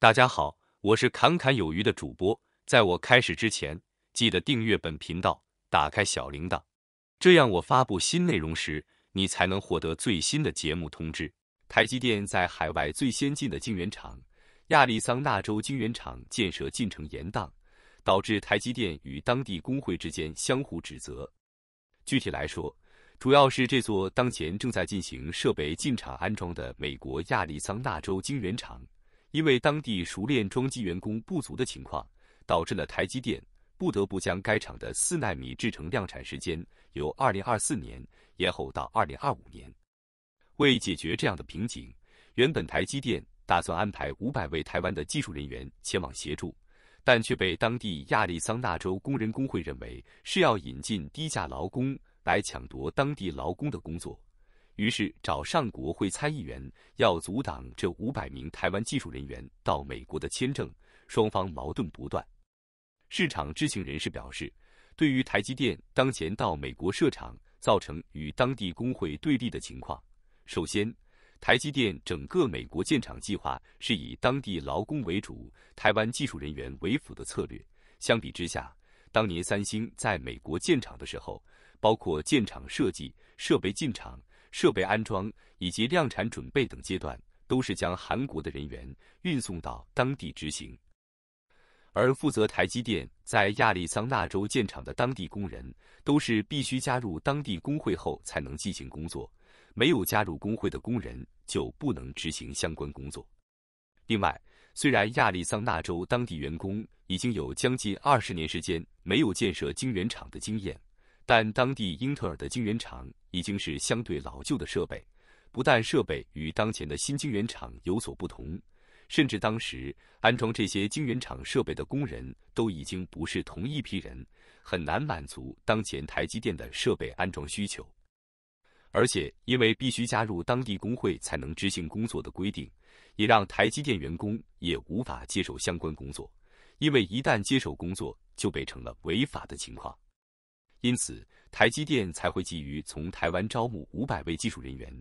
大家好，我是侃侃有余的主播。在我开始之前，记得订阅本频道，打开小铃铛，这样我发布新内容时，你才能获得最新的节目通知。台积电在海外最先进的晶圆厂——亚利桑那州晶圆厂建设进程延宕，导致台积电与当地工会之间相互指责。具体来说，主要是这座当前正在进行设备进厂安装的美国亚利桑那州晶圆厂。因为当地熟练装机员工不足的情况，导致了台积电不得不将该厂的四纳米制程量产时间由2024年延后到2025年。为解决这样的瓶颈，原本台积电打算安排五百位台湾的技术人员前往协助，但却被当地亚利桑那州工人工会认为是要引进低价劳工来抢夺当地劳工的工作。于是找上国会参议员，要阻挡这五百名台湾技术人员到美国的签证，双方矛盾不断。市场知情人士表示，对于台积电当前到美国设厂造成与当地工会对立的情况，首先，台积电整个美国建厂计划是以当地劳工为主、台湾技术人员为辅的策略。相比之下，当年三星在美国建厂的时候，包括建厂设计、设备进场。设备安装以及量产准备等阶段，都是将韩国的人员运送到当地执行。而负责台积电在亚利桑那州建厂的当地工人，都是必须加入当地工会后才能进行工作，没有加入工会的工人就不能执行相关工作。另外，虽然亚利桑那州当地员工已经有将近二十年时间没有建设晶圆厂的经验。但当地英特尔的晶圆厂已经是相对老旧的设备，不但设备与当前的新晶圆厂有所不同，甚至当时安装这些晶圆厂设备的工人都已经不是同一批人，很难满足当前台积电的设备安装需求。而且，因为必须加入当地工会才能执行工作的规定，也让台积电员工也无法接手相关工作，因为一旦接手工作，就被成了违法的情况。因此，台积电才会急于从台湾招募五百位技术人员，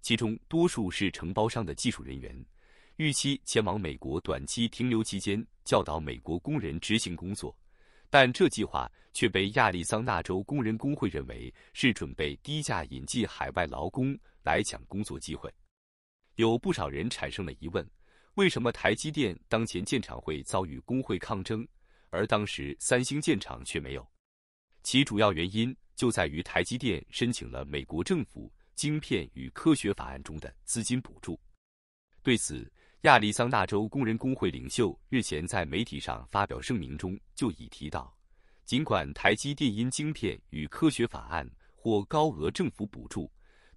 其中多数是承包商的技术人员，预期前往美国短期停留期间教导美国工人执行工作。但这计划却被亚利桑那州工人工会认为是准备低价引进海外劳工来抢工作机会。有不少人产生了疑问：为什么台积电当前建厂会遭遇工会抗争，而当时三星建厂却没有？其主要原因就在于台积电申请了美国政府晶片与科学法案中的资金补助。对此，亚利桑那州工人工会领袖日前在媒体上发表声明中就已提到，尽管台积电因晶片与科学法案获高额政府补助，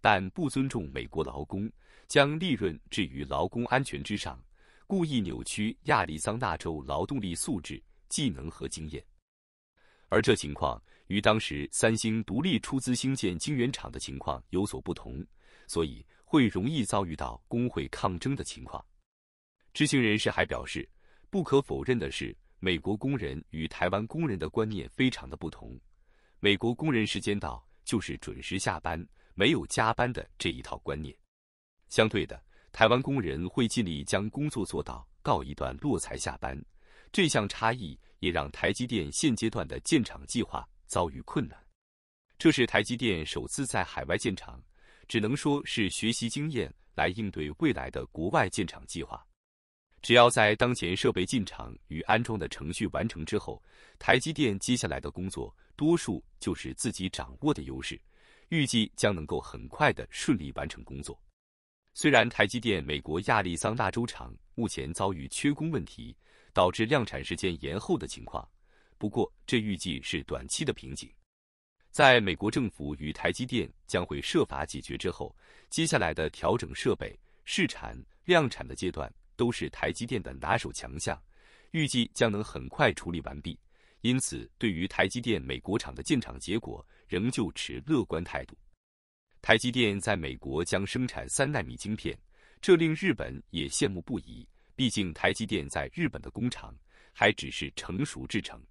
但不尊重美国劳工，将利润置于劳工安全之上，故意扭曲亚利桑那州劳动力素质、技能和经验，而这情况。与当时三星独立出资兴建晶圆厂的情况有所不同，所以会容易遭遇到工会抗争的情况。知情人士还表示，不可否认的是，美国工人与台湾工人的观念非常的不同。美国工人时间到就是准时下班，没有加班的这一套观念。相对的，台湾工人会尽力将工作做到告一段落才下班。这项差异也让台积电现阶段的建厂计划。遭遇困难，这是台积电首次在海外建厂，只能说是学习经验来应对未来的国外建厂计划。只要在当前设备进场与安装的程序完成之后，台积电接下来的工作多数就是自己掌握的优势，预计将能够很快的顺利完成工作。虽然台积电美国亚利桑那州厂目前遭遇缺工问题，导致量产时间延后的情况。不过，这预计是短期的瓶颈。在美国政府与台积电将会设法解决之后，接下来的调整设备、试产、量产的阶段都是台积电的拿手强项，预计将能很快处理完毕。因此，对于台积电美国厂的建厂结果，仍旧持乐观态度。台积电在美国将生产三纳米晶片，这令日本也羡慕不已。毕竟，台积电在日本的工厂还只是成熟制成。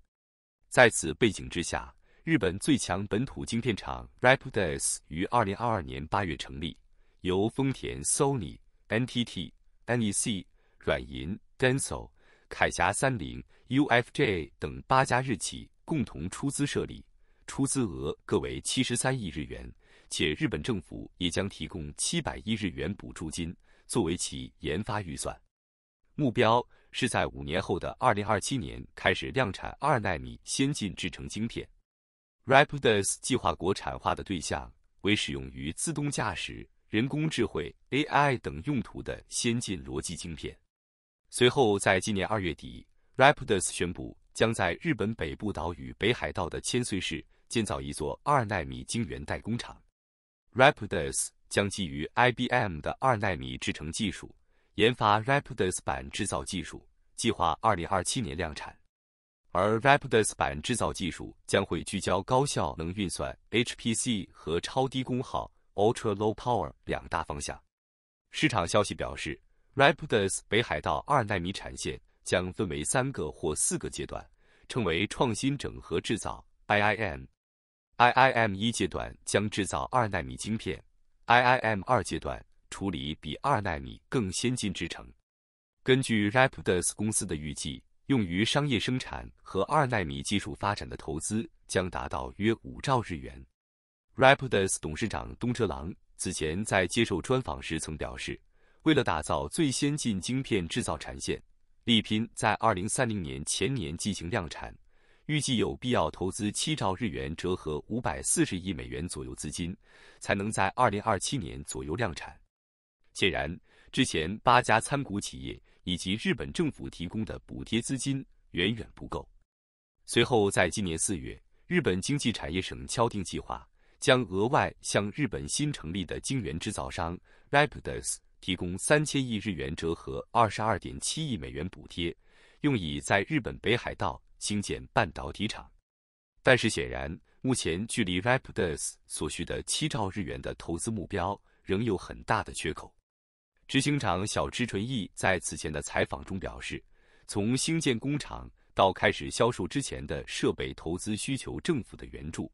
在此背景之下，日本最强本土晶片厂 Rapidus 于二零二二年八月成立，由丰田、s o NTT y n、NEC、软银、Densol、凯霞、三菱、u f j 等八家日企共同出资设立，出资额各为七十三亿日元，且日本政府也将提供七百亿日元补助金作为其研发预算。目标是在五年后的二零二七年开始量产二纳米先进制程晶片。Rapidus 计划国产化的对象为使用于自动驾驶、人工智慧 AI 等用途的先进逻辑晶片。随后在今年二月底，Rapidus 宣布将在日本北部岛屿北海道的千岁市建造一座二纳米晶圆代工厂。Rapidus 将基于 IBM 的二纳米制程技术。研发 Rapidus 版制造技术，计划二零二七年量产。而 Rapidus 版制造技术将会聚焦高效能运算 （HPC） 和超低功耗 （Ultra Low Power） 两大方向。市场消息表示，Rapidus 北海道二纳米产线将分为三个或四个阶段，称为创新整合制造 （IIM）。IIM 一阶段将制造二纳米晶片，IIM 二阶段。处理比二纳米更先进制程。根据 Rapidus 公司的预计，用于商业生产和二纳米技术发展的投资将达到约五兆日元。Rapidus 董事长东哲郎此前在接受专访时曾表示，为了打造最先进晶片制造产线，力拼在二零三零年前年进行量产，预计有必要投资七兆日元（折合五百四十亿美元左右）资金，才能在二零二七年左右量产。显然，之前八家参股企业以及日本政府提供的补贴资金远远不够。随后，在今年四月，日本经济产业省敲定计划，将额外向日本新成立的晶圆制造商 Rapidus 提供三千亿日元（折合二十二点七亿美元）补贴，用以在日本北海道兴建半导体厂。但是，显然，目前距离 Rapidus 所需的七兆日元的投资目标仍有很大的缺口。执行长小池纯一在此前的采访中表示，从兴建工厂到开始销售之前的设备投资需求，政府的援助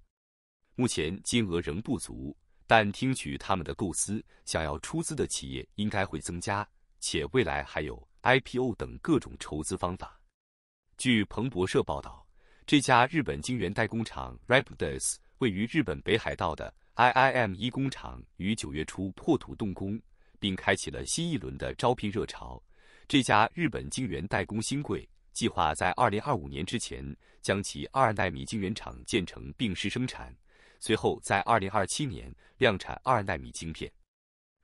目前金额仍不足。但听取他们的构思，想要出资的企业应该会增加，且未来还有 IPO 等各种筹资方法。据彭博社报道，这家日本晶圆代工厂 Rapides 位于日本北海道的 IIM 一工厂于九月初破土动工。并开启了新一轮的招聘热潮。这家日本晶圆代工新贵计划在2025年之前将其2纳米晶圆厂建成并试生产，随后在2027年量产2纳米晶片。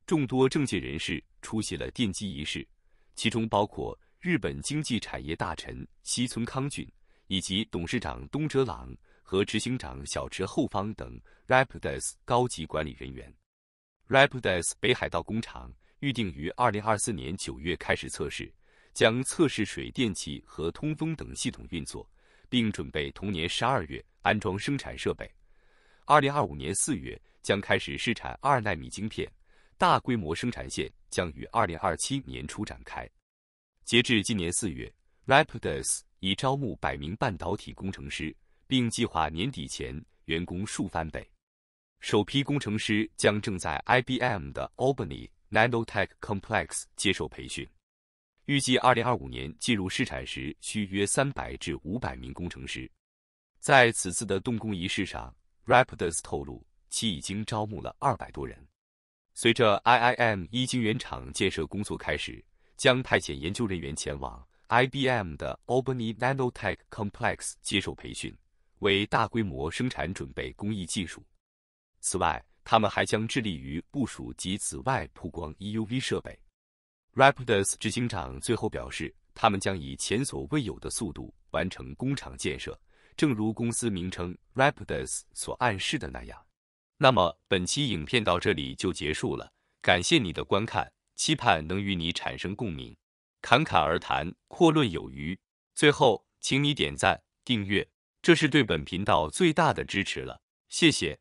众多政界人士出席了奠基仪式，其中包括日本经济产业大臣西村康俊以及董事长东哲朗和执行长小池后方等 Rapidus 高级管理人员。Rapidas 北海道工厂预定于二零二四年九月开始测试，将测试水电气和通风等系统运作，并准备同年十二月安装生产设备。二零二五年四月将开始试产二纳米晶片，大规模生产线将于二零二七年初展开。截至今年四月，Rapidas 已招募百名半导体工程师，并计划年底前员工数翻倍。首批工程师将正在 IBM 的 Albany Nanotech Complex 接受培训，预计二零二五年进入试产时需约三百至五百名工程师。在此次的动工仪式上 r a p i d u s 透露其已经招募了二百多人。随着 i i m 一晶圆厂建设工作开始，将派遣研究人员前往 IBM 的 Albany Nanotech Complex 接受培训，为大规模生产准备工艺技术。此外，他们还将致力于部署及紫外曝光 （EUV） 设备。Rapidus 执行长最后表示，他们将以前所未有的速度完成工厂建设，正如公司名称 Rapidus 所暗示的那样。那么，本期影片到这里就结束了，感谢你的观看，期盼能与你产生共鸣。侃侃而谈，阔论有余。最后，请你点赞、订阅，这是对本频道最大的支持了，谢谢。